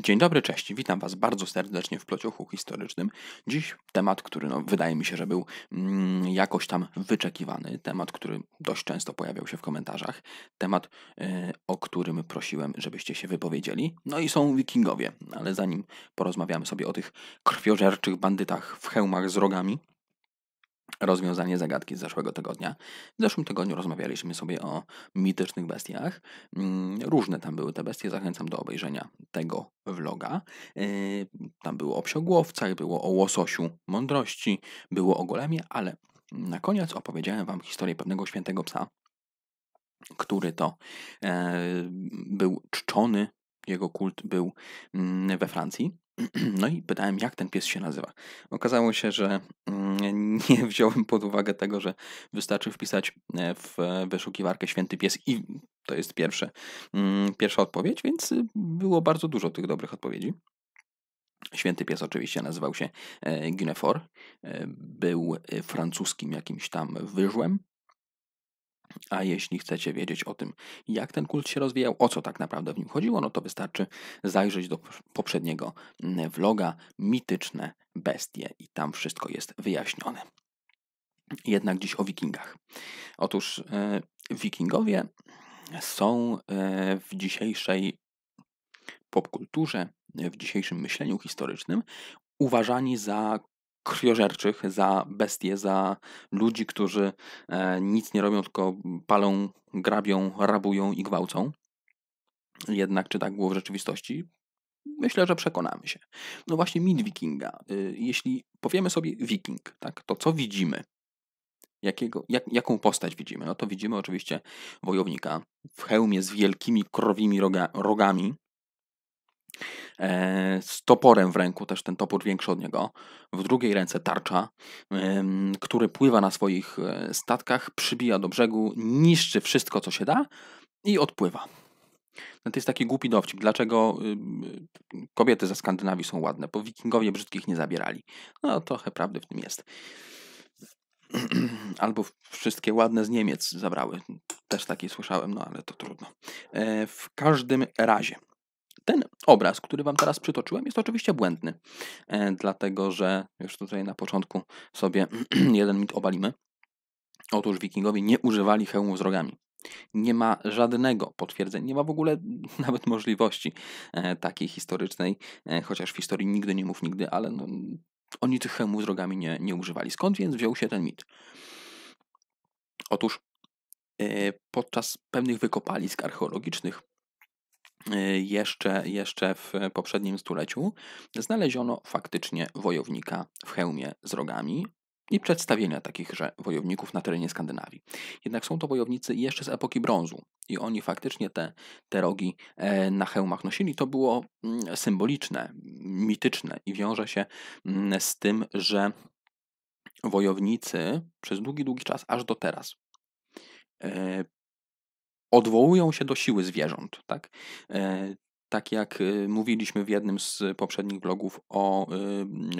Dzień dobry, cześć. Witam Was bardzo serdecznie w plociuchu historycznym. Dziś temat, który no, wydaje mi się, że był mm, jakoś tam wyczekiwany, temat, który dość często pojawiał się w komentarzach, temat, yy, o którym prosiłem, żebyście się wypowiedzieli. No i są wikingowie, ale zanim porozmawiamy sobie o tych krwiożerczych bandytach w hełmach z rogami, rozwiązanie zagadki z zeszłego tygodnia. W zeszłym tygodniu rozmawialiśmy sobie o mitycznych bestiach. Mm, różne tam były te bestie, zachęcam do obejrzenia tego vloga. Y, tam było o psiogłowcach, było o łososiu mądrości, było o golemie, ale na koniec opowiedziałem Wam historię pewnego świętego psa, który to e, był czczony, jego kult był mm, we Francji no i pytałem, jak ten pies się nazywa. Okazało się, że mm, nie wziąłem pod uwagę tego, że wystarczy wpisać e, w wyszukiwarkę święty pies i to jest pierwsze, mm, pierwsza odpowiedź, więc było bardzo dużo tych dobrych odpowiedzi. Święty pies oczywiście nazywał się e, Guinefort, e, był francuskim jakimś tam wyżłem, a jeśli chcecie wiedzieć o tym, jak ten kult się rozwijał, o co tak naprawdę w nim chodziło, no to wystarczy zajrzeć do poprzedniego vloga Mityczne bestie i tam wszystko jest wyjaśnione. Jednak dziś o wikingach. Otóż e, wikingowie są e, w dzisiejszej popkulturze, w dzisiejszym myśleniu historycznym uważani za krwiożerczych, za bestie, za ludzi, którzy e, nic nie robią, tylko palą, grabią, rabują i gwałcą. Jednak czy tak było w rzeczywistości? Myślę, że przekonamy się. No właśnie mit wikinga. Y, jeśli powiemy sobie wiking, tak, to co widzimy? Jakiego, jak, jaką postać widzimy? No to widzimy oczywiście wojownika w hełmie z wielkimi krowimi roga, rogami, E, z toporem w ręku, też ten topór większy od niego, w drugiej ręce tarcza, który pływa na swoich e, statkach, przybija do brzegu, niszczy wszystko, co się da i odpływa. No to jest taki głupi dowcip. Dlaczego y, kobiety ze Skandynawii są ładne? Bo wikingowie brzydkich nie zabierali. No trochę prawdy w tym jest. Albo wszystkie ładne z Niemiec zabrały. Też takie słyszałem, no ale to trudno. E, w każdym razie ten obraz, który Wam teraz przytoczyłem, jest oczywiście błędny, e, dlatego że już tutaj na początku sobie jeden mit obalimy. Otóż wikingowie nie używali hełmu z rogami. Nie ma żadnego potwierdzenia, nie ma w ogóle nawet możliwości e, takiej historycznej, e, chociaż w historii nigdy nie mów nigdy, ale no, oni tych hełmów z rogami nie, nie używali. Skąd więc wziął się ten mit? Otóż podczas pewnych wykopalisk archeologicznych jeszcze, jeszcze w poprzednim stuleciu znaleziono faktycznie wojownika w hełmie z rogami, i przedstawienia takichże wojowników na terenie Skandynawii. Jednak są to wojownicy jeszcze z epoki brązu i oni faktycznie te, te rogi e, na hełmach nosili. To było mm, symboliczne, mityczne i wiąże się mm, z tym, że wojownicy przez długi, długi czas, aż do teraz, e, odwołują się do siły zwierząt. Tak? E, tak jak y, mówiliśmy w jednym z poprzednich blogów o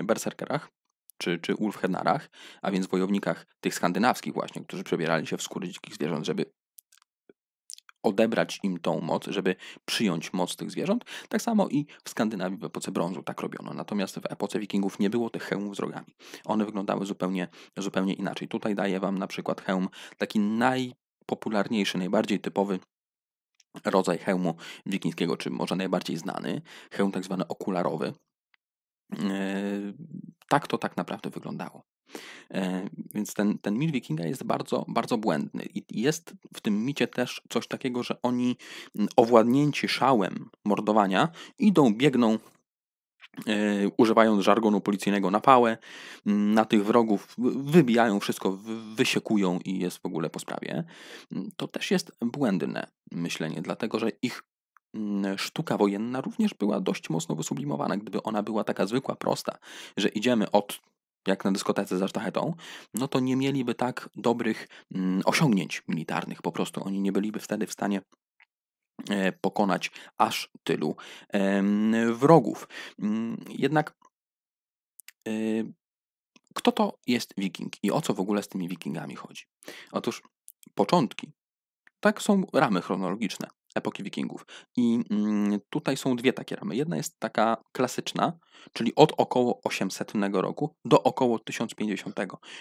y, berserkerach, czy, czy Ulfhenarach, a więc wojownikach tych skandynawskich właśnie, którzy przebierali się w skóry dzikich zwierząt, żeby odebrać im tą moc, żeby przyjąć moc tych zwierząt. Tak samo i w Skandynawii w epoce brązu tak robiono. Natomiast w epoce wikingów nie było tych hełmów z rogami. One wyglądały zupełnie, zupełnie inaczej. Tutaj daję Wam na przykład hełm taki naj najpopularniejszy, najbardziej typowy rodzaj hełmu wikińskiego, czy może najbardziej znany, hełm tak zwany okularowy. Yy, tak to tak naprawdę wyglądało. Yy, więc ten, ten mit wikinga jest bardzo, bardzo błędny. I jest w tym micie też coś takiego, że oni mm, owładnięci szałem mordowania idą, biegną E, używając żargonu policyjnego na pałę, mm, na tych wrogów wybijają wszystko, wysiekują i jest w ogóle po sprawie. Mm, to też jest błędne myślenie, dlatego że ich mm, sztuka wojenna również była dość mocno wysublimowana. Gdyby ona była taka zwykła, prosta, że idziemy od jak na dyskotece za sztachetą, no to nie mieliby tak dobrych osiągnięć militarnych. Po prostu oni nie byliby wtedy w stanie E, pokonać aż tylu wrogów. Mm, jednak e, kto to jest wiking i o co w ogóle z tymi wikingami chodzi? Otóż początki, tak są ramy chronologiczne epoki wikingów. I mm, tutaj są dwie takie ramy. Jedna jest taka klasyczna, czyli od około 800 roku do około 1050.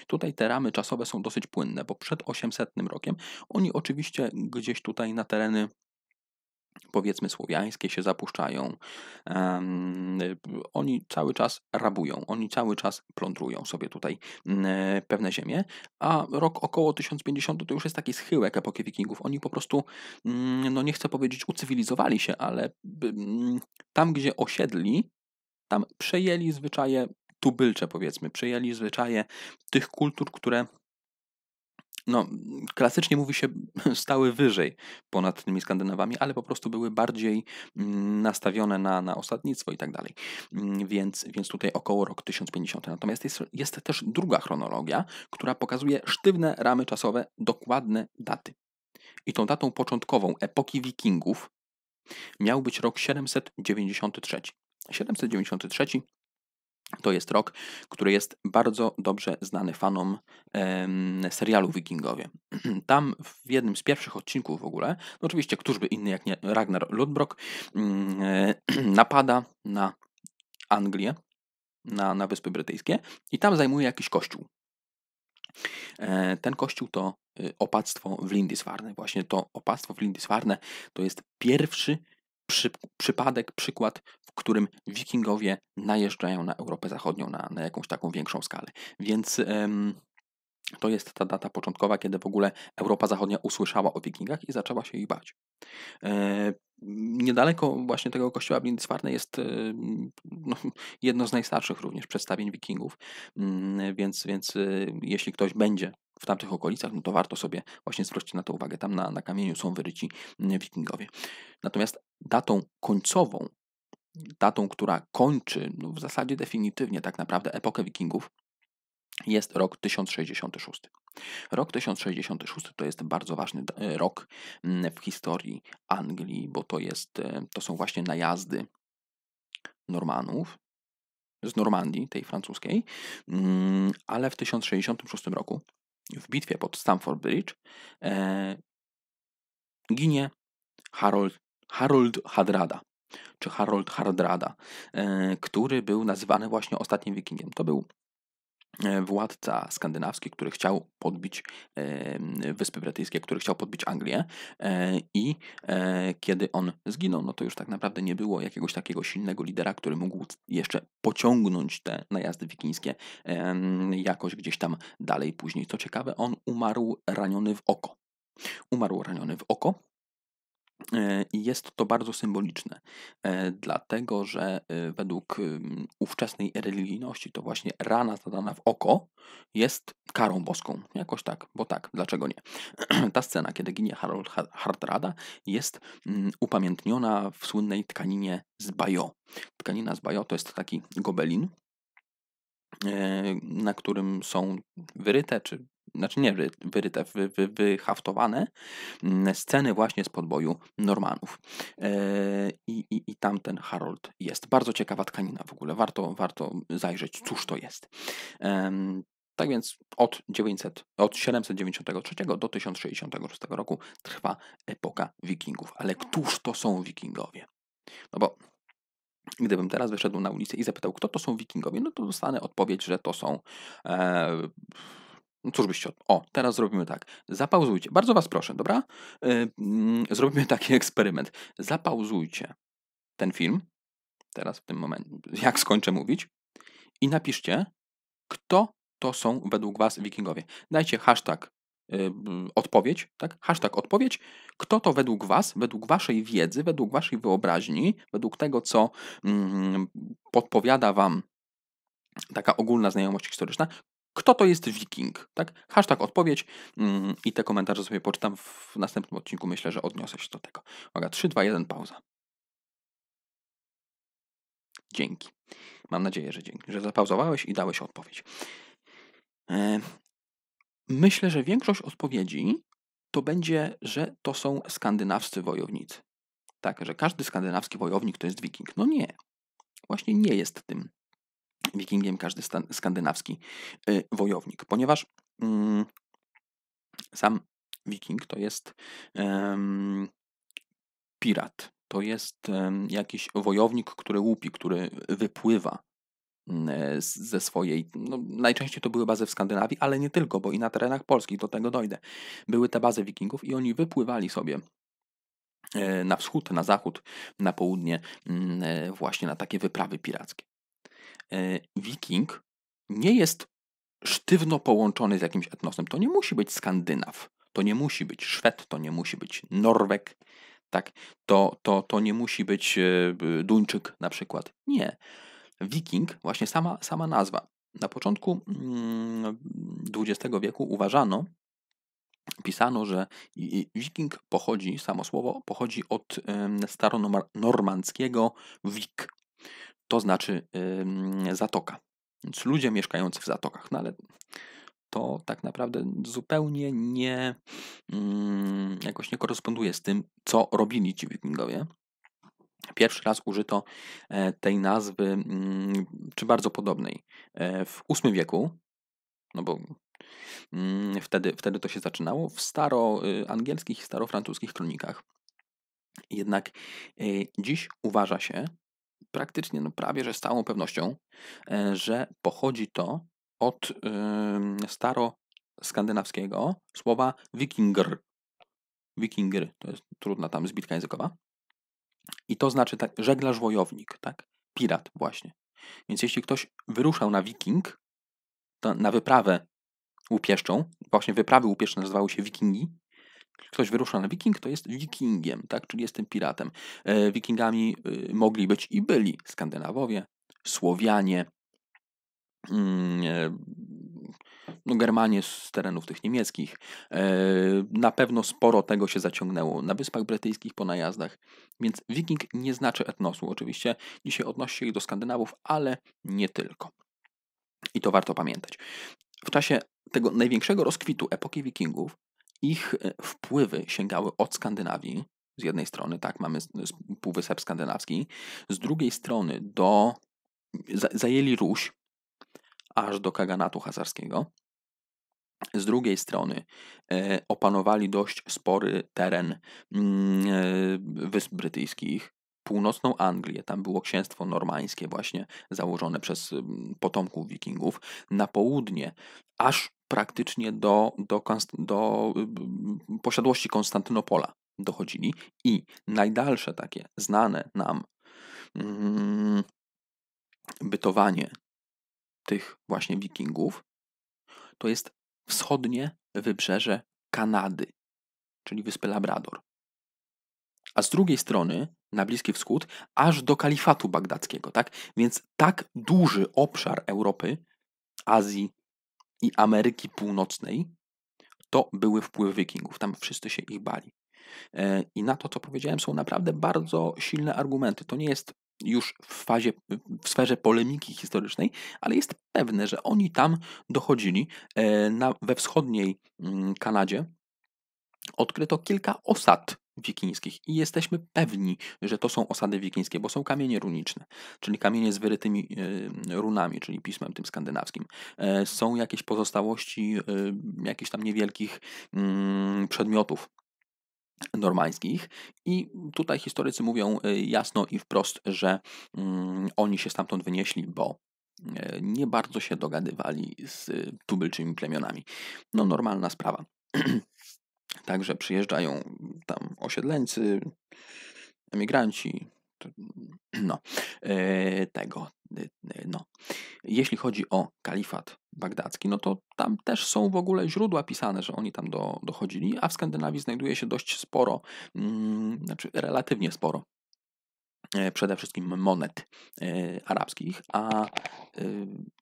Tutaj te ramy czasowe są dosyć płynne, bo przed 800 rokiem oni oczywiście gdzieś tutaj na tereny powiedzmy słowiańskie się zapuszczają. oni cały czas rabują, oni cały czas plądrują sobie tutaj mm, e, pewne ziemie, a rok około 1050 to już jest taki schyłek epoki wikingów. Oni po prostu, mm, no nie chcę powiedzieć ucywilizowali się, ale mm, tam gdzie osiedli, tam przejęli zwyczaje tubylcze powiedzmy, przejęli zwyczaje tych kultur, które no, klasycznie mówi się, stały wyżej ponad tymi Skandynawami, ale po prostu były bardziej mm, nastawione na, na osadnictwo i tak dalej. Mm, więc, więc tutaj około rok 1050. Natomiast jest, jest też druga chronologia, która pokazuje sztywne ramy czasowe, dokładne daty. I tą datą początkową epoki Wikingów miał być rok 793. 793 to jest rok, który jest bardzo dobrze znany fanom serialu Wikingowie. Tam w jednym z pierwszych odcinków w ogóle, no oczywiście, któż by inny jak nie Ragnar Lodbrok, mm, e, napada na Anglię, na, na Wyspy Brytyjskie i tam zajmuje jakiś kościół. E, ten kościół to y, opactwo w Lindisfarne. Właśnie to opactwo w Lindisfarne to jest pierwszy przy, przypadek, przykład którym wikingowie najeżdżają na Europę Zachodnią na, na jakąś taką większą skalę. Więc... to jest ta data początkowa, kiedy w ogóle Europa Zachodnia usłyszała o Wikingach i zaczęła się ich bać. E, niedaleko właśnie tego kościoła Blindisfarne jest e, no, jedno z najstarszych również przedstawień Wikingów, mm, więc, więc e, jeśli ktoś będzie w tamtych okolicach, no to warto sobie właśnie zwrócić na to uwagę. Tam na, na kamieniu są wyryci mm, Wikingowie. Natomiast datą końcową datą, która kończy no w zasadzie definitywnie tak naprawdę epokę Wikingów, jest rok 1066. Rok 1066 to jest bardzo ważny e, rok mm, w historii Anglii, bo to, jest, e, to są właśnie najazdy Normanów z Normandii, tej francuskiej, mm, ale w 1066 roku w bitwie pod Stamford Bridge e, ginie Harold, Harold Hadrada czy Harold Hardrada, e, który był nazywany właśnie ostatnim wikingiem. To był e, władca skandynawski, który chciał podbić e, Wyspy Brytyjskie, który chciał podbić Anglię i kiedy on zginął, no to już tak naprawdę nie było jakiegoś takiego silnego lidera, który mógł jeszcze pociągnąć te najazdy wikińskie jakoś gdzieś tam dalej później. Co ciekawe, on umarł raniony w oko. Umarł raniony w oko E, I jest to bardzo symboliczne, e, dlatego że e, według ówczesnej religijności to właśnie rana zadana w oko jest karą boską. Jakoś tak, bo tak, dlaczego nie? Ta scena, kiedy ginie Harold Hardrada, jest mm, upamiętniona w słynnej tkaninie z Bajo. Tkanina z Bajo to jest taki gobelin, na którym są wyryte czy znaczy nie wyryte, wy, wy, wyhaftowane mm, sceny właśnie z podboju Normanów. E, I, i, I tamten Harold jest. Bardzo ciekawa tkanina w ogóle. Warto, warto zajrzeć, cóż to jest. Tak więc od, 900, od 793 do 1066 roku trwa epoka wikingów. Ale któż to są wikingowie? No bo Gdybym teraz wyszedł na ulicę i zapytał, kto to są wikingowie, no to dostanę odpowiedź, że to są e, no cóż byście... O, teraz zrobimy tak. Zapauzujcie. Bardzo was proszę, dobra? E, mm, zrobimy taki eksperyment. Zapauzujcie ten film, teraz w tym momencie, jak skończę mówić, i napiszcie, kto to są według was wikingowie. Dajcie hashtag e, odpowiedź, tak? Hashtag odpowiedź, kto to według was, według waszej wiedzy, według waszej wyobraźni, według tego, co mm, podpowiada wam taka ogólna znajomość historyczna, kto to jest wiking? Tak? Hashtag odpowiedź mm, i te komentarze sobie poczytam w następnym odcinku. Myślę, że odniosę się do tego. Uwaga, 3, 2, 1, pauza. Dzięki. Mam nadzieję, że dzięki, że zapauzowałeś i dałeś odpowiedź. E, myślę, że większość odpowiedzi to będzie, że to są skandynawscy wojownicy. Tak, że każdy skandynawski wojownik to jest wiking. No nie. Właśnie nie jest tym wikingiem każdy skandynawski y, wojownik, ponieważ mm, sam wiking to jest pirat, to jest jakiś wojownik, który łupi, który wypływa mm, ze swojej, no, najczęściej to były bazy w Skandynawii, ale nie tylko, bo i na terenach polskich do tego dojdę. Były te bazy wikingów i oni wypływali sobie e, na wschód, na zachód, na południe, mm, e, właśnie na takie wyprawy pirackie. E, wiking nie jest sztywno połączony z jakimś etnosem. To nie musi być Skandynaw, to nie musi być Szwed, to nie musi być Norweg, tak? To, to, to nie musi być e, Duńczyk na przykład. Nie. Wiking, właśnie sama, sama nazwa. Na początku XX mm, wieku uważano, pisano, że wiking pochodzi, samo słowo, pochodzi od staronormandzkiego wik, to znaczy zatoka. Więc ludzie mieszkający w zatokach, no ale to tak naprawdę zupełnie nie mm, jakoś nie koresponduje z tym, co robili ci wikingowie. Pierwszy raz użyto e, tej nazwy, mm, czy bardzo podobnej, e, w VIII wieku, no bo mm, wtedy, wtedy to się zaczynało, w staroangielskich y, i starofrancuskich kronikach. Jednak e, dziś uważa się, praktycznie, no prawie, że z całą pewnością, e, że pochodzi to od staro-skandynawskiego słowa wikinger. Wikinger to jest trudna tam zbitka językowa. I to znaczy tak, żeglarz wojownik, tak? Pirat właśnie. Więc jeśli ktoś wyruszał na wiking, na wyprawę łupieszczą, właśnie wyprawy łupieszcze nazywały się wikingi, ktoś wyrusza na wiking, to jest wikingiem, tak? czyli jestem piratem. E, Wikingami y, mogli być i byli Skandynawowie, Słowianie, mm, e, no, Germanie z terenów tych niemieckich. E, na pewno sporo tego się zaciągnęło na Wyspach Brytyjskich po najazdach, więc wiking nie znaczy etnosu. Oczywiście dzisiaj odnosi się ich do Skandynawów, ale nie tylko. I to warto pamiętać. W czasie tego największego rozkwitu epoki wikingów ich e, wpływy sięgały od Skandynawii, z jednej strony, tak, mamy Półwysep Skandynawski, z drugiej strony do, zajęli Ruś, aż do kaganatu hazarskiego. Z drugiej strony e, opanowali dość spory teren mm, e, Wysp Brytyjskich, północną Anglię, tam było księstwo normańskie właśnie założone przez mm, potomków wikingów, na południe aż praktycznie do, do, do y, posiadłości Konstantynopola dochodzili i najdalsze takie znane nam mm, bytowanie tych właśnie wikingów to jest wschodnie wybrzeże Kanady, czyli wyspy Labrador. A z drugiej strony na Bliski Wschód aż do kalifatu bagdackiego, tak? Więc tak duży obszar Europy, Azji, i Ameryki Północnej, to były wpływy Wikingów. Tam wszyscy się ich bali. E, I na to, co powiedziałem, są naprawdę bardzo silne argumenty. To nie jest już w fazie, w sferze polemiki historycznej, ale jest pewne, że oni tam dochodzili. E, na, we wschodniej mm, Kanadzie odkryto kilka osad wikińskich i jesteśmy pewni, że to są osady wikińskie, bo są kamienie runiczne, czyli kamienie z wyrytymi runami, czyli pismem tym skandynawskim. E, są jakieś pozostałości e, jakichś tam niewielkich mm, przedmiotów normańskich i tutaj historycy mówią e, jasno i wprost, że mm, oni się stamtąd wynieśli, bo nie bardzo się dogadywali z tubylczymi plemionami. No normalna sprawa. Także przyjeżdżają tam osiedleńcy, emigranci, no, e, tego, e, e, no. Jeśli chodzi o kalifat bagdacki, no to tam też są w ogóle źródła pisane, że oni tam do, dochodzili, a w Skandynawii znajduje się dość sporo, mm, znaczy relatywnie sporo przede wszystkim monet arabskich, a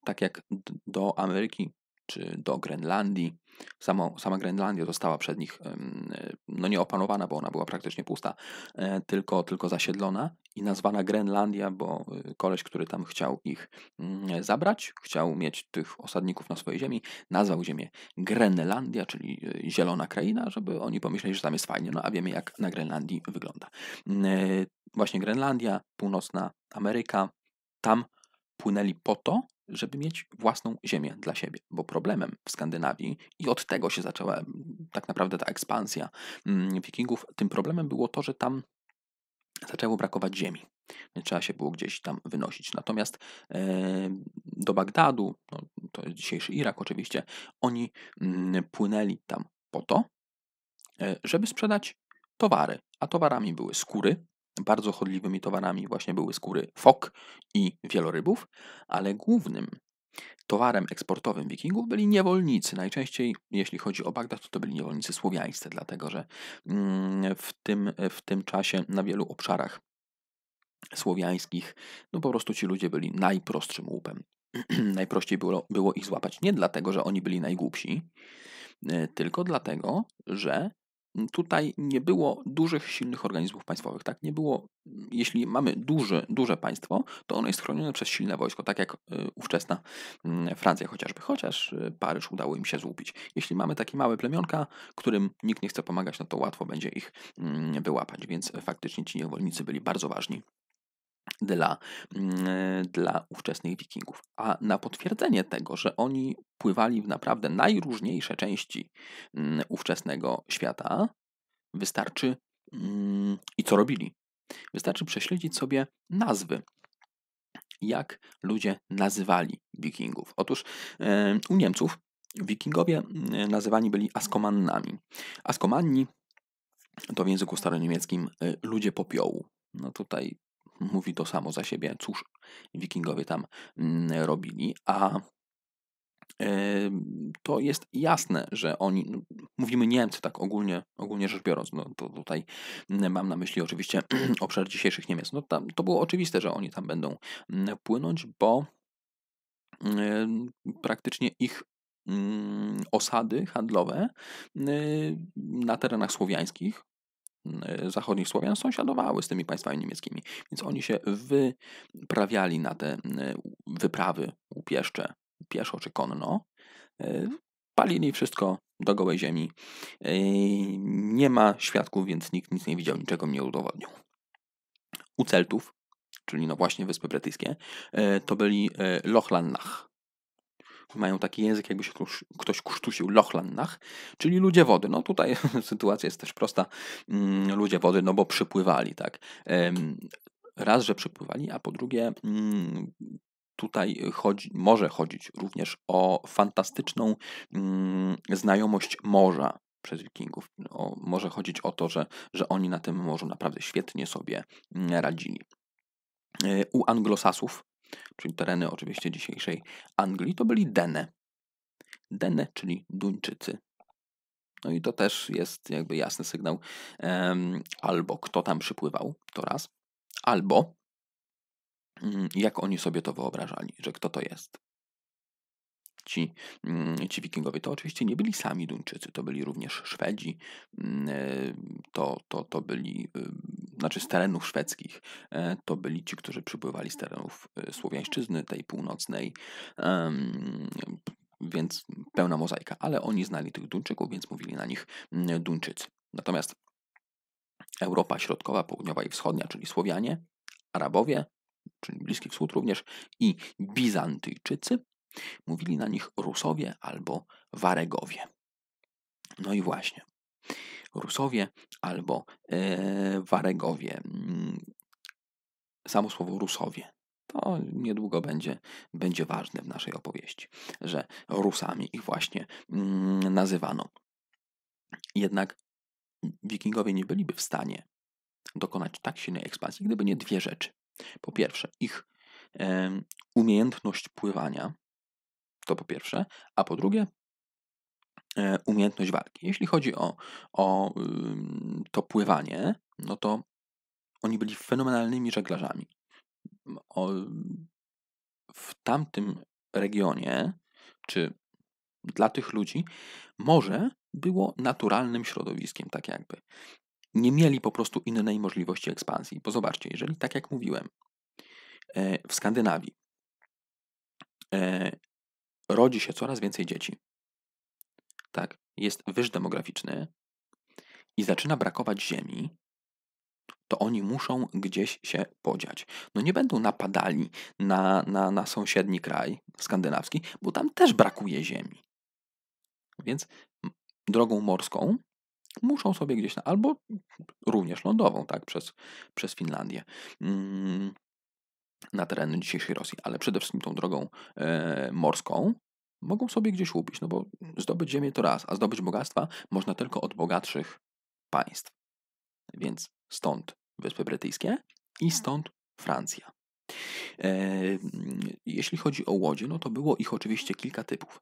tak jak do Ameryki czy do Grenlandii. Samo, sama Grenlandia została przed nich no nie opanowana, bo ona była praktycznie pusta, e, tylko, tylko zasiedlona i nazwana Grenlandia, bo y, koleś, który tam chciał ich mm, zabrać, chciał mieć tych osadników na swojej ziemi, nazwał ziemię Grenlandia, czyli y, zielona kraina, żeby oni pomyśleli, że tam jest fajnie, no a wiemy jak na Grenlandii wygląda. Mm, e, właśnie Grenlandia, północna Ameryka, tam płynęli po to, żeby mieć własną ziemię dla siebie, bo problemem w Skandynawii, i od tego się zaczęła tak naprawdę ta ekspansja Wikingów, tym problemem było to, że tam zaczęło brakować ziemi. Trzeba się było gdzieś tam wynosić. Natomiast e, do Bagdadu, no, to jest dzisiejszy Irak oczywiście, oni płynęli tam po to, e, żeby sprzedać towary, a towarami były skóry, bardzo chodliwymi towarami właśnie były skóry fok i wielorybów, ale głównym towarem eksportowym wikingów byli niewolnicy. Najczęściej, jeśli chodzi o Bagdad, to, to byli niewolnicy słowiańscy, dlatego że mm, w tym, w tym czasie na wielu obszarach słowiańskich, no po prostu ci ludzie byli najprostszym łupem. Najprościej było, było ich złapać nie dlatego, że oni byli najgłupsi, e, tylko dlatego, że tutaj nie było dużych, silnych organizmów państwowych. Tak? Nie było, jeśli mamy duże, duże państwo, to ono jest chronione przez silne wojsko, tak jak y, ówczesna mm, Francja chociażby, chociaż y, Paryż udało im się złupić. Jeśli mamy takie małe plemionka, którym nikt nie chce pomagać, no to łatwo będzie ich mm, wyłapać, więc faktycznie ci niewolnicy byli bardzo ważni dla, mm, dla ówczesnych Wikingów. A na potwierdzenie tego, że oni pływali w naprawdę najróżniejsze części mm, ówczesnego świata, wystarczy mm, i co robili? Wystarczy prześledzić sobie nazwy. Jak ludzie nazywali Wikingów? Otóż e, u Niemców Wikingowie nazywani byli Askomannami. Askomanni to w języku staroniemieckim e, ludzie popiołu. No tutaj mówi to samo za siebie, cóż wikingowie tam mm, robili, a e, to jest jasne, że oni, no, mówimy Niemcy tak ogólnie, ogólnie rzecz biorąc, no to tutaj mm, mam na myśli oczywiście obszar dzisiejszych Niemiec, no tam, to było oczywiste, że oni tam będą mm, płynąć, bo praktycznie ich osady handlowe na terenach słowiańskich Y, zachodnich Słowian sąsiadowały z tymi państwami niemieckimi, więc oni się wyprawiali na te y, wyprawy upieszcze, pieszo czy konno, y, palili wszystko do gołej ziemi. Nie ma świadków, więc nikt nic nie widział, niczego nie udowodnił. U Celtów, czyli no właśnie Wyspy Brytyjskie, to byli Lochlannach, mają taki język, jakby się ktoś krztusił lochlannach, czyli ludzie wody. No tutaj sytuacja jest też prosta. Mm, ludzie wody, no bo przypływali, tak. Raz, że przypływali, a po drugie mm, tutaj chodzi, może chodzić również o fantastyczną mm, znajomość morza przez Wikingów. O, może chodzić o to, że, że oni na tym morzu naprawdę świetnie sobie radzili. E, u anglosasów czyli tereny oczywiście dzisiejszej Anglii, to byli Dene. Dene, czyli Duńczycy. No i to też jest jakby jasny sygnał, albo kto tam przypływał, to raz, albo mm, jak oni sobie to wyobrażali, że kto to jest ci, mm, ci wikingowie. To oczywiście nie byli sami Duńczycy, to byli również Szwedzi, mm, e, to, to, to byli, y, znaczy z terenów szwedzkich, e, to byli ci, którzy przypływali z terenów e, Słowiańszczyzny, tej północnej, więc pełna mozaika, ale oni znali tych Duńczyków, więc mówili na nich mm, Duńczycy. Natomiast Europa Środkowa, Południowa i Wschodnia, czyli Słowianie, Arabowie, czyli Bliski Wschód również, i Bizantyjczycy Mówili na nich Rusowie albo Waregowie. No i właśnie. Rusowie albo e, Waregowie. Mm, samo słowo Rusowie. To niedługo będzie, będzie ważne w naszej opowieści, że Rusami ich właśnie mm, nazywano. Jednak Wikingowie nie byliby w stanie dokonać tak silnej ekspansji, gdyby nie dwie rzeczy. Po pierwsze, ich e, umiejętność pływania to po pierwsze. A po drugie, e, umiejętność walki. Jeśli chodzi o, o to pływanie, no to oni byli fenomenalnymi żeglarzami. O, w tamtym regionie, czy dla tych ludzi, morze było naturalnym środowiskiem, tak jakby. Nie mieli po prostu innej możliwości ekspansji. Bo zobaczcie, jeżeli tak jak mówiłem, e, w Skandynawii e, rodzi się coraz więcej dzieci. Tak, jest wyż demograficzny i zaczyna brakować ziemi, to oni muszą gdzieś się podziać. No nie będą napadali na, na, na sąsiedni kraj skandynawski, bo tam też brakuje ziemi. Więc drogą morską muszą sobie gdzieś, na, albo również lądową, tak, przez, przez Finlandię. Mm, na tereny dzisiejszej Rosji, ale przede wszystkim tą drogą e, morską, mogą sobie gdzieś łupić, no bo zdobyć ziemię to raz, a zdobyć bogactwa można tylko od bogatszych państw. Więc stąd Wyspy Brytyjskie i tak. stąd Francja. E, jeśli chodzi o łodzie, no to było ich oczywiście kilka typów.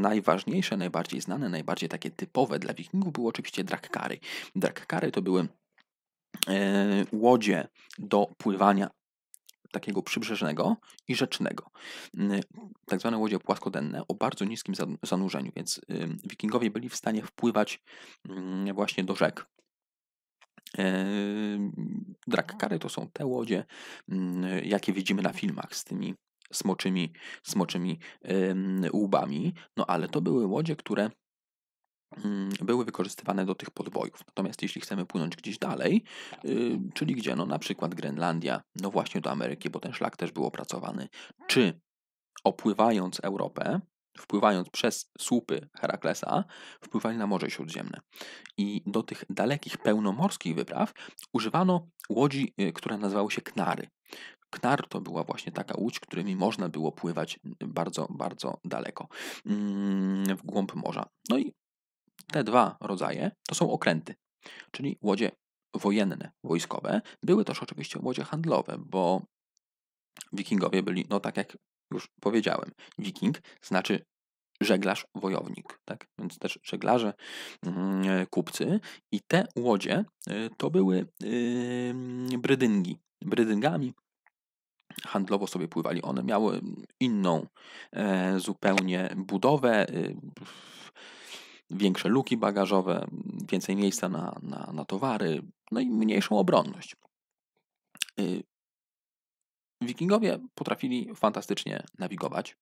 Najważniejsze, najbardziej znane, najbardziej takie typowe dla wikingów były oczywiście drakkary. Drakkary to były e, łodzie do pływania takiego przybrzeżnego i rzecznego. Tak zwane łodzie płaskodenne o bardzo niskim zanurzeniu, więc wikingowie byli w stanie wpływać mm, właśnie do rzek. Drakkary to są te łodzie, mm, jakie widzimy na filmach z tymi smoczymi, smoczymi łbami, no ale to były łodzie, które Mm, były wykorzystywane do tych podbojów. Natomiast jeśli chcemy płynąć gdzieś dalej, yy, czyli gdzie, no na przykład Grenlandia, no właśnie do Ameryki, bo ten szlak też był opracowany, czy opływając Europę, wpływając przez słupy Heraklesa, wpływali na Morze Śródziemne. I do tych dalekich pełnomorskich wypraw używano łodzi, y, które nazywały się knary. Knar to była właśnie taka łódź, którymi można było pływać bardzo, bardzo daleko mm, w głąb morza. No i te dwa rodzaje to są okręty, czyli łodzie wojenne, wojskowe. Były też oczywiście łodzie handlowe, bo wikingowie byli, no tak jak już powiedziałem, wiking znaczy żeglarz wojownik, tak? Więc też żeglarze, mm, e, kupcy i te łodzie e, to były brydyngi. Brydyngami handlowo sobie pływali. One miały inną e, zupełnie budowę, większe luki bagażowe, więcej miejsca na, na, na towary, no i mniejszą obronność. Y, wikingowie potrafili fantastycznie nawigować.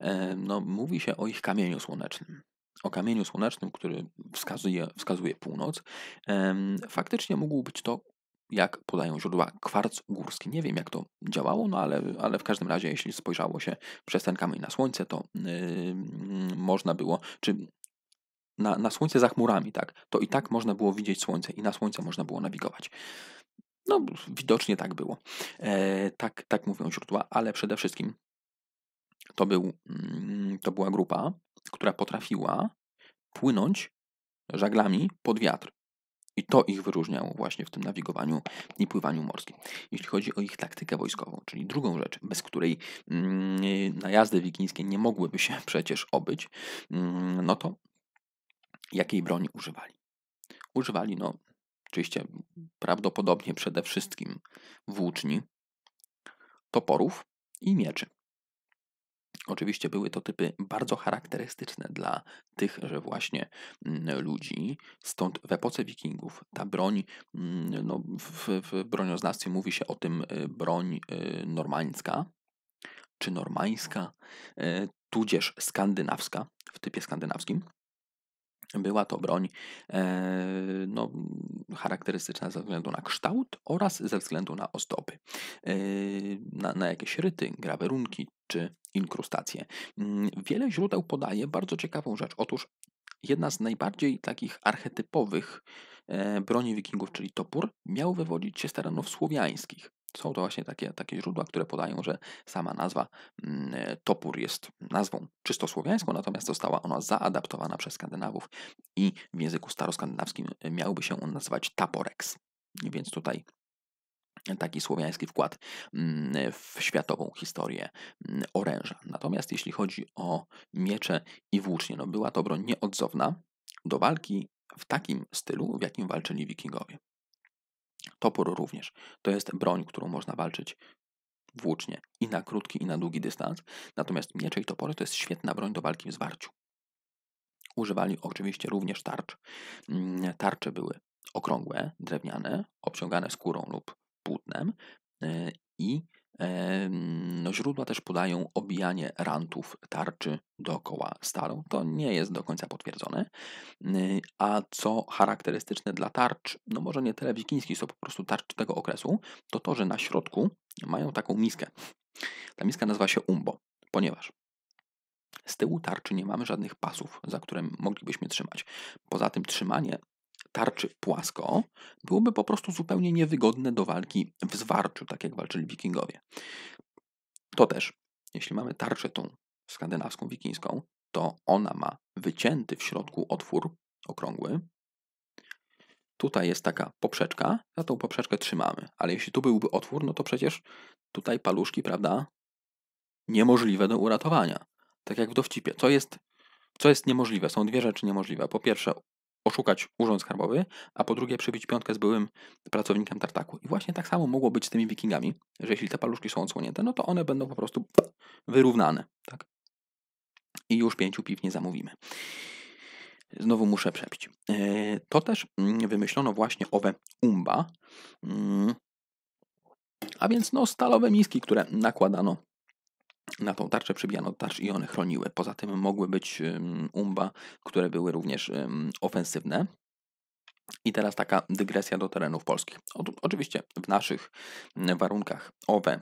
E, no, mówi się o ich kamieniu słonecznym. O kamieniu słonecznym, który wskazuje, wskazuje północ. Faktycznie mógł być to, jak podają źródła, kwarc górski. Nie wiem, jak to działało, no ale, ale w każdym razie, jeśli spojrzało się przez ten kamień na słońce, to yy, można było, czy na, na słońce za chmurami, tak, to i mhm. tak można było widzieć słońce i na słońce można było nawigować. No, widocznie tak było. E, tak, tak mówią źródła, ale przede wszystkim to, był, mm, to była grupa, która potrafiła płynąć żaglami pod wiatr. I to ich wyróżniało właśnie w tym nawigowaniu i pływaniu morskim. Jeśli chodzi o ich taktykę wojskową, czyli drugą rzecz, bez której mm, najazdy wikińskie nie mogłyby się przecież obyć, mm, no to jakiej broni używali. Używali, no, oczywiście prawdopodobnie przede wszystkim włóczni, toporów i mieczy. Oczywiście były to typy bardzo charakterystyczne dla tychże właśnie mm, ludzi, stąd w epoce wikingów ta broń, mm, no w, w bronioznawstwie mówi się o tym y, broń y, normańska, czy normańska, y, tudzież skandynawska w typie skandynawskim. Była to broń e, no, charakterystyczna ze względu na kształt oraz ze względu na ozdoby, e, na, na jakieś ryty, grawerunki czy inkrustacje. Mm, wiele źródeł podaje bardzo ciekawą rzecz. Otóż jedna z najbardziej takich archetypowych e, broni wikingów, czyli topór, miał wywodzić się z terenów słowiańskich. Są to właśnie takie, takie źródła, które podają, że sama nazwa mm, topór jest nazwą czysto słowiańską, natomiast została ona zaadaptowana przez Skandynawów i w języku staroskandynawskim miałby się on nazywać taporex. Więc tutaj taki słowiański wkład mm, w światową historię mm, oręża. Natomiast jeśli chodzi o miecze i włócznie, no była to broń nieodzowna do walki w takim stylu, w jakim walczyli wikingowie. Topór również. To jest broń, którą można walczyć włócznie i na krótki, i na długi dystans. Natomiast miecze i topory to jest świetna broń do walki w zwarciu. Używali oczywiście również tarcz. Mm, tarcze były okrągłe, drewniane, obciągane skórą lub płótnem y, i no, źródła też podają obijanie rantów tarczy dookoła stalu To nie jest do końca potwierdzone. A co charakterystyczne dla tarcz, no może nie tyle wikińskich, co po prostu tarcz tego okresu, to to, że na środku mają taką miskę. Ta miska nazywa się umbo, ponieważ z tyłu tarczy nie mamy żadnych pasów, za którym moglibyśmy trzymać. Poza tym trzymanie tarczy płasko, byłoby po prostu zupełnie niewygodne do walki w zwarciu, tak jak walczyli wikingowie. To też, jeśli mamy tarczę tą skandynawską, wikińską, to ona ma wycięty w środku otwór okrągły. Tutaj jest taka poprzeczka, za tą poprzeczkę trzymamy, ale jeśli tu byłby otwór, no to przecież tutaj paluszki, prawda, niemożliwe do uratowania. Tak jak w dowcipie. Co jest, co jest niemożliwe? Są dwie rzeczy niemożliwe. Po pierwsze, oszukać urząd skarbowy, a po drugie przybić piątkę z byłym pracownikiem tartaku. I właśnie tak samo mogło być z tymi wikingami, że jeśli te paluszki są odsłonięte, no to one będą po prostu wyrównane. Tak? I już pięciu piw nie zamówimy. Znowu muszę przepić. E, to też mm, wymyślono właśnie owe umba, mm. a więc no stalowe miski, które nakładano na tą tarczę przybijano tarcz i one chroniły. Poza tym mogły być umba, które były również ofensywne. I teraz taka dygresja do terenów polskich. oczywiście w naszych warunkach owe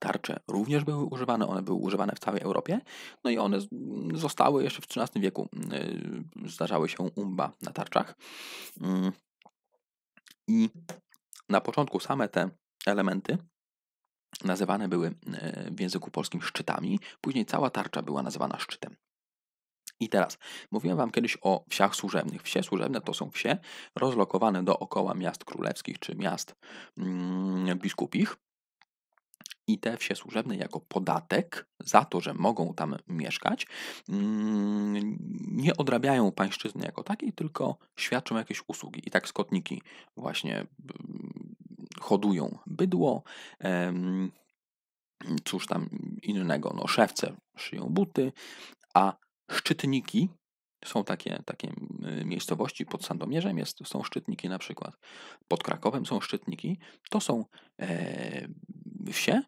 tarcze również były używane, one były używane w całej Europie, no i one zostały jeszcze w XIII wieku, yy, zdarzały się umba na tarczach. Yy, I na początku same te elementy nazywane były e, w języku polskim szczytami, później cała tarcza była nazywana szczytem. I teraz, mówiłem Wam kiedyś o wsiach służebnych. Wsie służebne to są wsie rozlokowane dookoła miast królewskich czy miast mm, biskupich. I te wsie służebne jako podatek za to, że mogą tam mieszkać, mm, nie odrabiają pańszczyzny jako takiej, tylko świadczą jakieś usługi. I tak skotniki właśnie mm, hodują bydło, cóż tam innego, no szewce szyją buty, a szczytniki są takie, takie y, miejscowości pod Sandomierzem, jest, są szczytniki na przykład, pod Krakowem są szczytniki, to są e, wsie,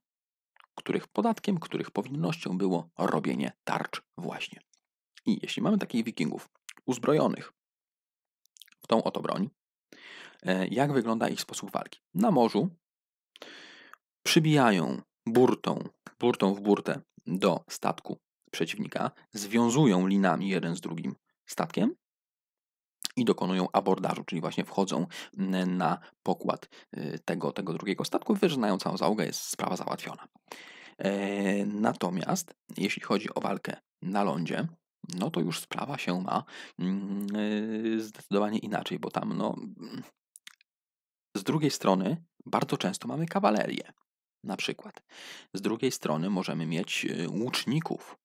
których podatkiem, których powinnością było robienie tarcz właśnie. I jeśli mamy takich wikingów uzbrojonych w tą oto broń, E, jak wygląda ich sposób walki. Na morzu przybijają burtą, burtą w burtę do statku przeciwnika, związują linami jeden z drugim statkiem i dokonują abordażu, czyli właśnie wchodzą na pokład e, tego, tego drugiego statku, wyrzynają całą załogę, jest sprawa załatwiona. E, natomiast jeśli chodzi o walkę na lądzie, no to już sprawa się ma mm, zdecydowanie inaczej, bo tam no, z drugiej strony, bardzo często mamy kawalerię, na przykład. Z drugiej strony możemy mieć y, łuczników,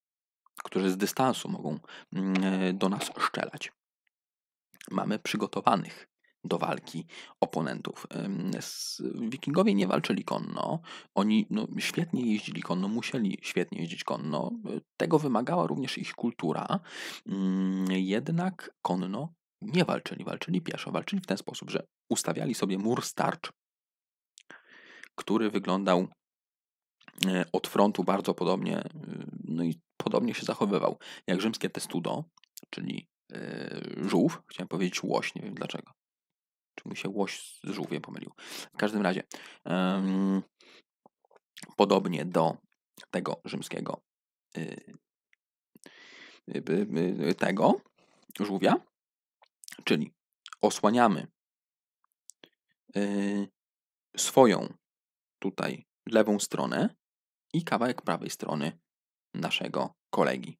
którzy z dystansu mogą mm, e, do nas szczelać. Mamy przygotowanych do walki oponentów. Wikingowie nie walczyli konno, oni no, świetnie jeździli konno, musieli świetnie jeździć konno, tego wymagała również ich kultura, jednak konno nie walczyli, walczyli pieszo, walczyli w ten sposób, że ustawiali sobie mur starcz, który wyglądał e, od frontu bardzo podobnie, e, no i podobnie się zachowywał, jak rzymskie testudo, czyli e, żółw, chciałem powiedzieć łoś, nie wiem dlaczego. Czy mi się łoś z żółwiem pomylił. W każdym razie, um, podobnie do tego rzymskiego y, y, y, tego żółwia, Czyli osłaniamy e, swoją tutaj lewą stronę i kawałek prawej strony naszego kolegi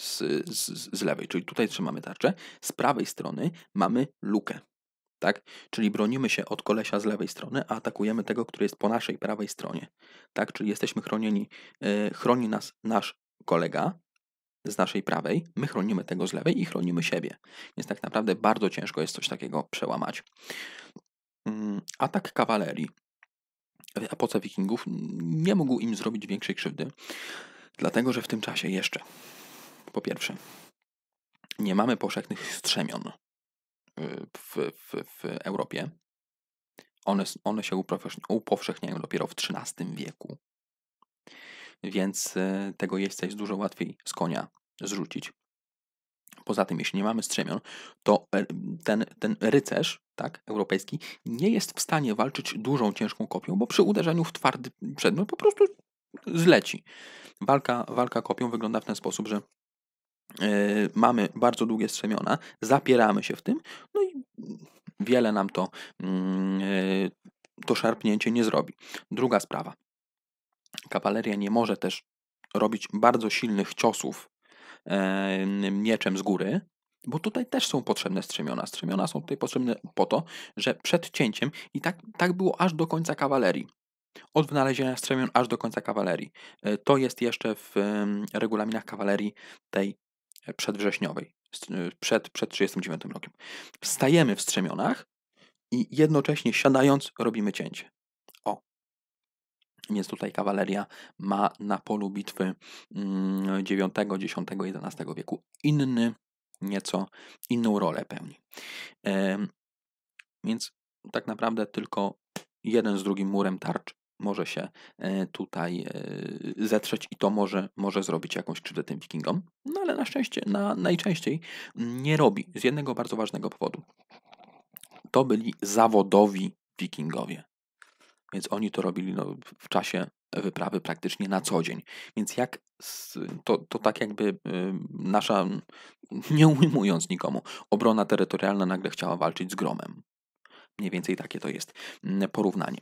z, z, z lewej. Czyli tutaj trzymamy tarczę, z prawej strony mamy lukę. Tak? Czyli bronimy się od kolesia z lewej strony, a atakujemy tego, który jest po naszej prawej stronie. Tak? Czyli jesteśmy chronieni, yy, chroni nas nasz kolega, z naszej prawej, my chronimy tego z lewej i chronimy siebie. Więc tak naprawdę bardzo ciężko jest coś takiego przełamać. Mm, atak kawalerii w epoce wikingów nie mógł im zrobić większej krzywdy, dlatego że w tym czasie jeszcze, po pierwsze, nie mamy powszechnych strzemion y, w, w, w Europie. One, one się upowszechniają dopiero w XIII wieku więc e, tego jeźdźca jest dużo łatwiej z konia zrzucić. Poza tym, jeśli nie mamy strzemion, to e, ten, ten rycerz tak, europejski nie jest w stanie walczyć dużą, ciężką kopią, bo przy uderzeniu w twardy przedmiot po prostu zleci. Walka, walka kopią wygląda w ten sposób, że yy, mamy bardzo długie strzemiona, zapieramy się w tym, no i wiele nam to, yy, to szarpnięcie nie zrobi. Druga sprawa. Kawaleria nie może też robić bardzo silnych ciosów mieczem z góry, bo tutaj też są potrzebne strzemiona. Strzemiona są tutaj potrzebne po to, że przed cięciem, i tak, tak było aż do końca kawalerii, od wynalezienia strzemion aż do końca kawalerii. E, to jest jeszcze w regulaminach kawalerii tej e, przedwrześniowej, e, przed, przed 39 rokiem. Wstajemy w strzemionach i jednocześnie siadając robimy cięcie. Więc tutaj kawaleria ma na polu bitwy IX, X, XI wieku inny, nieco inną rolę pełni. Więc tak naprawdę tylko jeden z drugim murem tarcz może się e, tutaj e, zetrzeć i to może, może zrobić jakąś krzywdę tym wikingom. No ale na szczęście, na, najczęściej nie robi z jednego bardzo ważnego powodu. To byli zawodowi wikingowie. Więc oni to robili no, w czasie wyprawy praktycznie na co dzień. Więc jak to, to tak jakby nasza, nie ujmując nikomu, obrona terytorialna nagle chciała walczyć z gromem. Mniej więcej takie to jest mm, porównanie.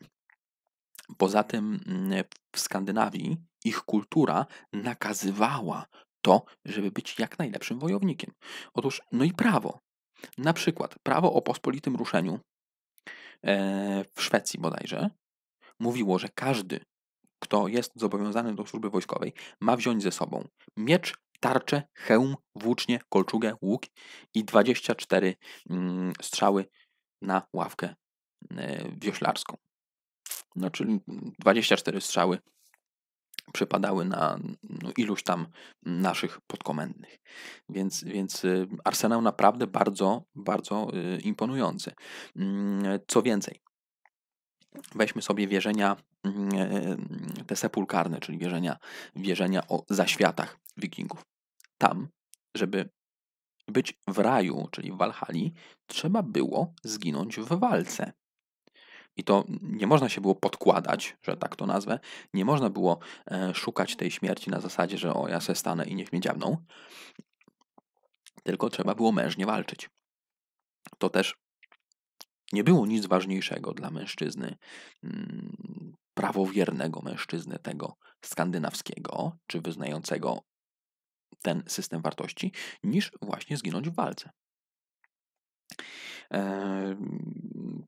Poza tym mm, w Skandynawii ich kultura nakazywała to, żeby być jak najlepszym wojownikiem. Otóż, no i prawo. Na przykład prawo o pospolitym ruszeniu e, w Szwecji bodajże mówiło, że każdy, kto jest zobowiązany do służby wojskowej, ma wziąć ze sobą miecz, tarczę, hełm, włócznie, kolczugę, łuk i 24 mm, strzały na ławkę e, wioślarską. No, czyli 24 strzały przypadały na no, iluś tam naszych podkomendnych. Więc, więc y, arsenał naprawdę bardzo, bardzo y, imponujący. Mm, co więcej, weźmy sobie wierzenia mm, e, e, te sepulkarne, czyli wierzenia, wierzenia o zaświatach wikingów. Tam, żeby być w raju, czyli w Walhali, trzeba było zginąć w walce. I to nie można się było podkładać, że tak to nazwę. Nie można było e, szukać tej śmierci na zasadzie, że o, ja se stanę i niech mnie dziabną. Tylko trzeba było mężnie walczyć. To też nie było nic ważniejszego dla mężczyzny, mm, prawowiernego mężczyzny tego skandynawskiego, czy wyznającego ten system wartości, niż właśnie zginąć w walce.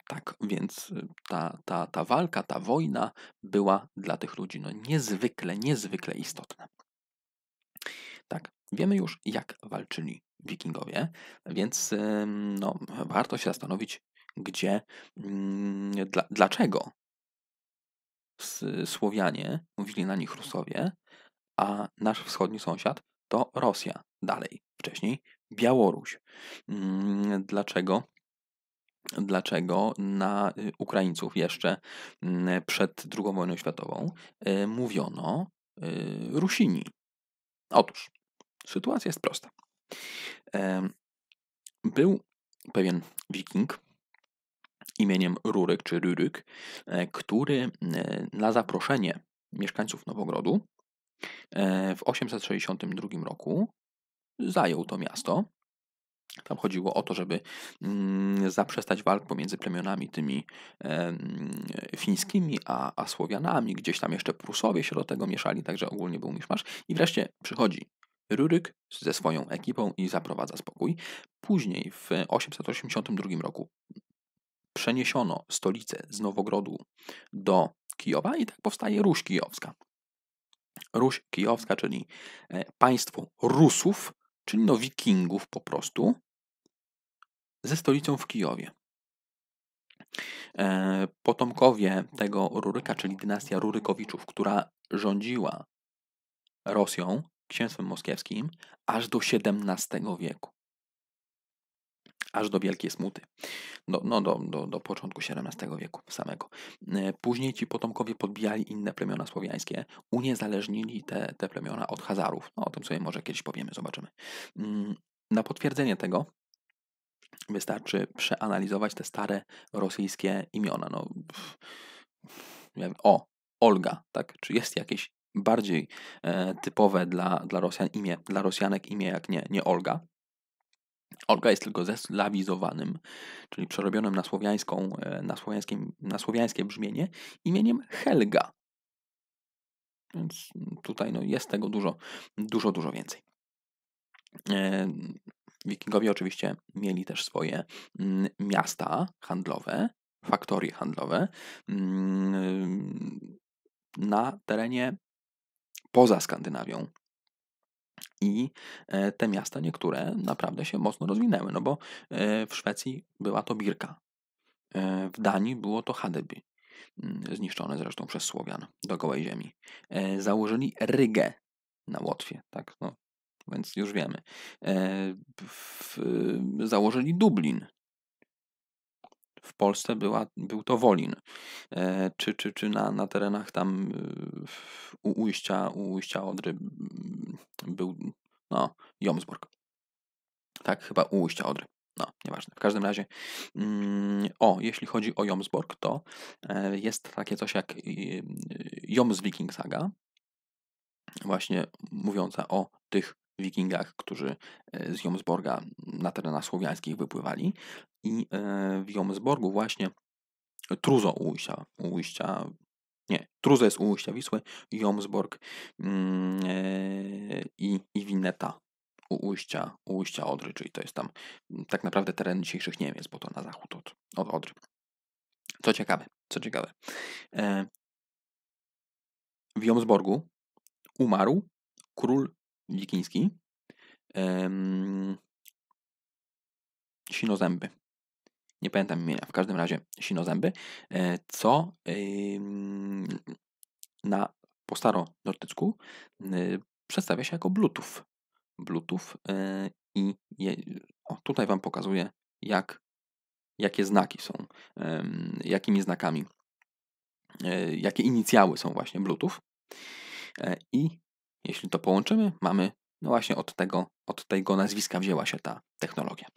tak więc y, ta, ta, ta walka, ta wojna była dla tych ludzi no, niezwykle, niezwykle istotna. Tak, wiemy już, jak walczyli Wikingowie, więc no, warto się zastanowić, gdzie, mm, dla, dlaczego Słowianie mówili na nich Rusowie, a nasz wschodni sąsiad to Rosja. Dalej, wcześniej Białoruś. Mm, dlaczego? Dlaczego na y, Ukraińców jeszcze mm, przed II wojną światową y, mówiono y, Rusini? Otóż sytuacja jest prosta. Był pewien wiking, imieniem Ruryk czy Ruryk, e, który e, na zaproszenie mieszkańców Nowogrodu e, w 862 roku zajął to miasto. Tam chodziło o to, żeby mm, zaprzestać walk pomiędzy plemionami tymi mm, fińskimi a, a Słowianami. Gdzieś tam jeszcze Prusowie się do tego mieszali, także ogólnie był miszmasz. I wreszcie przychodzi Ruryk ze swoją ekipą i zaprowadza spokój. Później w 882 roku przeniesiono stolicę z Nowogrodu do Kijowa i tak powstaje Ruś Kijowska. Ruś Kijowska, czyli e, państwo Rusów, czyli no Wikingów po prostu, ze stolicą w Kijowie. E, potomkowie tego Ruryka, czyli dynastia Rurykowiczów, która rządziła Rosją, księstwem moskiewskim, aż do XVII wieku aż do Wielkiej Smuty, do, no, do, do, do początku XVII wieku samego. E, później ci potomkowie podbijali inne plemiona słowiańskie, uniezależnili te, te plemiona od Hazarów. No, o tym sobie może kiedyś powiemy, zobaczymy. Mm, na potwierdzenie tego wystarczy przeanalizować te stare rosyjskie imiona. No, o, Olga, tak? Czy jest jakieś bardziej e, typowe dla, dla Rosjan imię, dla Rosjanek imię jak nie, nie Olga? Olga jest tylko zeslawizowanym, czyli przerobionym na, słowiańską, e, na, słowiańskie, na słowiańskie brzmienie imieniem Helga. Więc mm, tutaj no, jest tego dużo, dużo, dużo więcej. E, wikingowie oczywiście mieli też swoje mm, miasta handlowe, faktorie handlowe mm, na terenie poza Skandynawią, i e, te miasta niektóre naprawdę się mocno rozwinęły, no bo e, w Szwecji była to Birka, e, w Danii było to Hadeby, mm, zniszczone zresztą przez Słowian do gołej ziemi. Założyli Rygę na Łotwie, tak, no, więc już wiemy. Założyli Dublin, w Polsce była, był to Wolin, e, czy, czy, czy na, na terenach tam e, u ujścia, u ujścia Odry był no, Jomsborg. Tak, chyba u ujścia Odry. No, nieważne. W każdym razie, mm, o, jeśli chodzi o Jomsborg, to e, jest takie coś jak y, Jomsviking Saga, właśnie mówiąca o tych wikingach, którzy e, z Jomsborga na terenach słowiańskich wypływali i e, w Jomsborgu właśnie Truzo ujścia, ujścia nie, Truzo jest u ujścia Wisły, Jomsborg mm, e, i, i u ujścia, u ujścia Odry, czyli to jest tam mm, tak naprawdę teren dzisiejszych Niemiec, bo to na zachód od, od Odry. Co ciekawe, co ciekawe. E, w Jomsborgu umarł król wikiński Sinozęby nie pamiętam imienia, w każdym razie sinozęby, e, co na po staronordycku y, przedstawia się jako Bluetooth. Bluetooth e, i je, o, tutaj Wam pokazuję, jak, jakie znaki są, jakimi znakami, e, jakie inicjały są właśnie Bluetooth. I jeśli to połączymy, mamy no właśnie od tego, od tego nazwiska wzięła się ta technologia.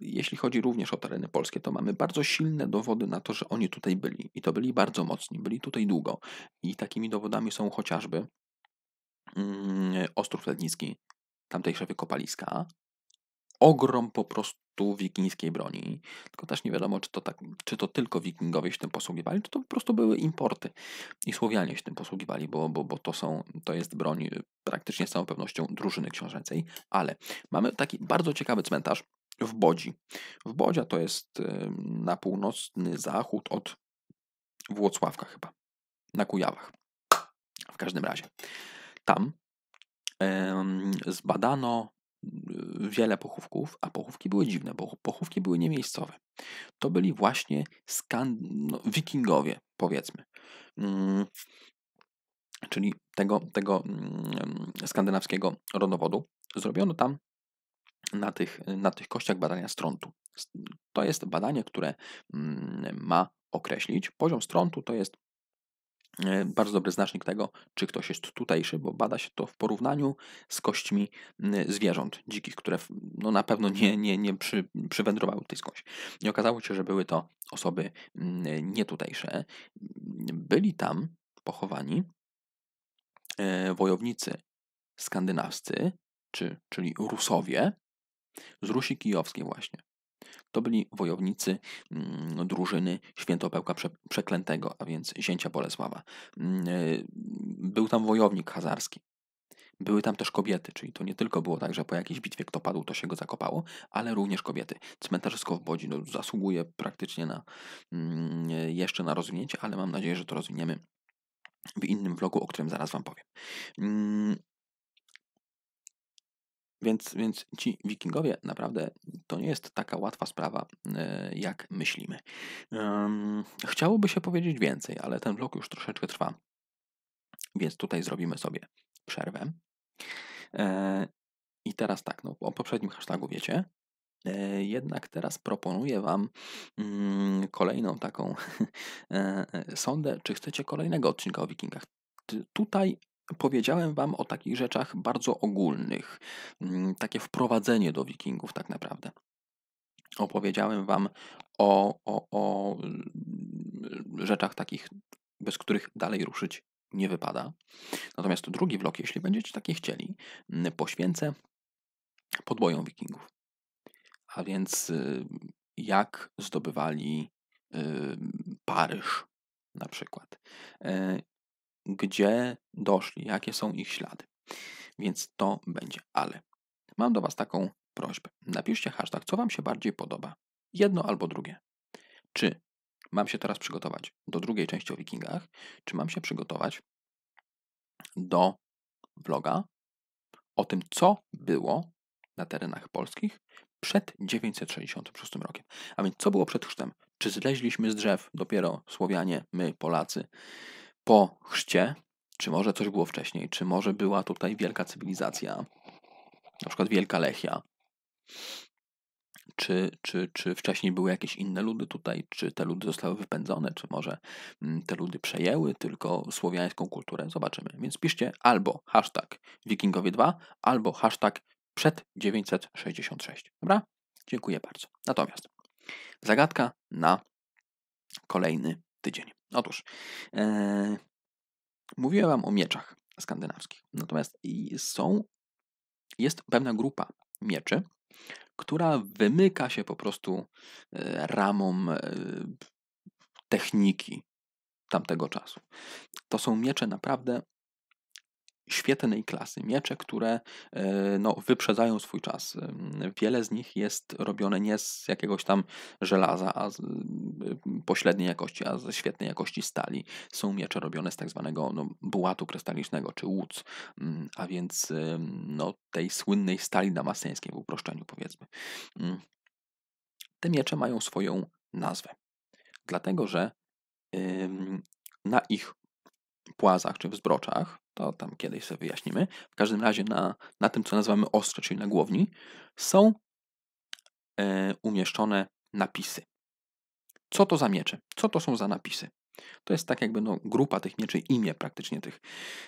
Jeśli chodzi również o tereny polskie, to mamy bardzo silne dowody na to, że oni tutaj byli i to byli bardzo mocni, byli tutaj długo. I takimi dowodami są chociażby mm, Ostrów Lednicki, tamtejsze wykopaliska, ogrom po prostu prostu wikińskiej broni, tylko też nie wiadomo, czy to, tak, czy to tylko wikingowie się tym posługiwali, czy to po prostu były importy i Słowianie się tym posługiwali, bo, bo, bo to, są, to jest broń y, praktycznie z całą pewnością drużyny książęcej, ale mamy taki bardzo ciekawy cmentarz w Bodzi. W Bodzia to jest y, na północny zachód od Włocławka chyba, na Kujawach. W każdym razie. Tam zbadano Y, wiele pochówków, a pochówki były dziwne, bo pochówki były niemiejscowe. To byli właśnie No, wikingowie, powiedzmy. Mm, czyli tego, tego mm, skandynawskiego rodowodu. Zrobiono tam na tych, na tych kościach badania strontu. To jest badanie, które mm, ma określić. Poziom strontu to jest E, bardzo dobry znacznik tego, czy ktoś jest tutejszy, bo bada się to w porównaniu z kośćmi zwierząt dzikich, które no, na pewno nie, nie, nie przy, przywędrowały tutaj skądś. I okazało się, że były to osoby nietutejsze. Byli tam pochowani e, wojownicy skandynawscy, czy, czyli Rusowie, z Rusi Kijowskiej właśnie to byli wojownicy mm, drużyny Świętopełka Przeklętego, a więc zięcia Bolesława. Mm, e, był tam wojownik hazarski. Były tam też kobiety, czyli to nie tylko było tak, że po jakiejś bitwie kto padł, to się go zakopało, ale również kobiety. Cmentarzysko w no, zasługuje praktycznie na mm, jeszcze na rozwinięcie, ale mam nadzieję, że to rozwiniemy w innym vlogu, o którym zaraz Wam powiem. Więc, więc ci wikingowie naprawdę to nie jest taka łatwa sprawa, e, jak myślimy. Chciałoby się powiedzieć więcej, ale ten blok już troszeczkę trwa. Więc tutaj zrobimy sobie przerwę. E, I teraz tak, no, o poprzednim hashtagu wiecie. E, jednak teraz proponuję Wam mm, kolejną taką sondę, czy chcecie kolejnego odcinka o Wikingach. Tutaj Powiedziałem Wam o takich rzeczach bardzo ogólnych, mm, takie wprowadzenie do Wikingów, tak naprawdę. Opowiedziałem Wam o, o, o mm, rzeczach takich, bez których dalej ruszyć nie wypada. Natomiast drugi vlog, jeśli będziecie takie chcieli, mm, poświęcę podbojom Wikingów. A więc y, jak zdobywali y, Paryż na przykład. E, gdzie doszli, jakie są ich ślady. Więc to będzie ale. Mam do Was taką prośbę. Napiszcie hashtag, co Wam się bardziej podoba. Jedno albo drugie. Czy mam się teraz przygotować do drugiej części o wikingach, czy mam się przygotować do vloga o tym, co było na terenach polskich przed 966 rokiem. A więc co było przed chrztem? Czy zleźliśmy z drzew dopiero Słowianie, my, Polacy, po chrzcie, czy może coś było wcześniej, czy może była tutaj wielka cywilizacja, na przykład Wielka Lechia, czy, czy, czy wcześniej były jakieś inne ludy tutaj, czy te ludy zostały wypędzone, czy może mm, te ludy przejęły tylko słowiańską kulturę, zobaczymy. Więc piszcie albo hashtag wikingowie2, albo hashtag przed 966, dobra? Dziękuję bardzo. Natomiast zagadka na kolejny tydzień. Otóż, e, mówiłem Wam o mieczach skandynawskich, natomiast są, jest pewna grupa mieczy, która wymyka się po prostu e, ramom e, techniki tamtego czasu. To są miecze naprawdę świetnej klasy, miecze, które e, no, wyprzedzają swój czas. Wiele z nich jest robione nie z jakiegoś tam żelaza, a z e, pośredniej jakości, a ze świetnej jakości stali. Są miecze robione z tak zwanego no, bułatu krystalicznego, czy łódź, mm, a więc no, tej słynnej stali damasceńskiej w uproszczeniu powiedzmy. Mm. Te miecze mają swoją nazwę, dlatego że na ich płazach czy w zbroczach to tam kiedyś sobie wyjaśnimy. W każdym razie na, na tym, co nazywamy ostrze, czyli na głowni, są e, umieszczone napisy. Co to za miecze? Co to są za napisy? To jest tak jakby no, grupa tych mieczy, imię praktycznie tych,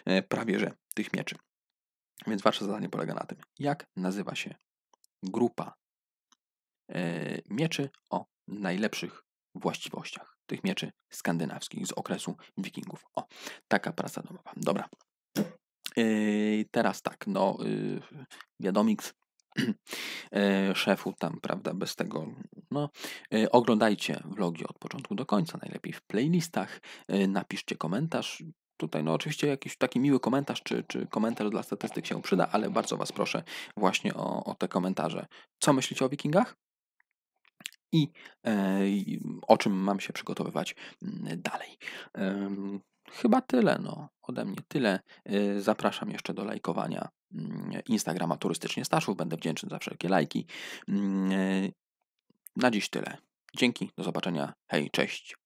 e, prawie że tych mieczy. Więc wasze zadanie polega na tym, jak nazywa się grupa e, mieczy o najlepszych właściwościach tych mieczy skandynawskich z okresu wikingów. O, taka praca domowa. Dobra. Yy, teraz tak, no, yy, wiadomik yy, szefu tam, prawda, bez tego, no, oglądajcie vlogi od początku do końca, najlepiej w playlistach, napiszcie komentarz, tutaj no oczywiście jakiś taki miły komentarz, czy, czy komentarz dla statystyk się przyda, ale bardzo Was proszę właśnie o, o te komentarze. Co myślicie o wikingach? I e, o czym mam się przygotowywać mm, dalej. E, Chyba tyle, no. Ode mnie tyle. Y, zapraszam jeszcze do lajkowania mm, Instagrama Turystycznie Staszów. Będę wdzięczny za wszelkie lajki. Mm, y, na dziś tyle. Dzięki, do zobaczenia. Hej, cześć.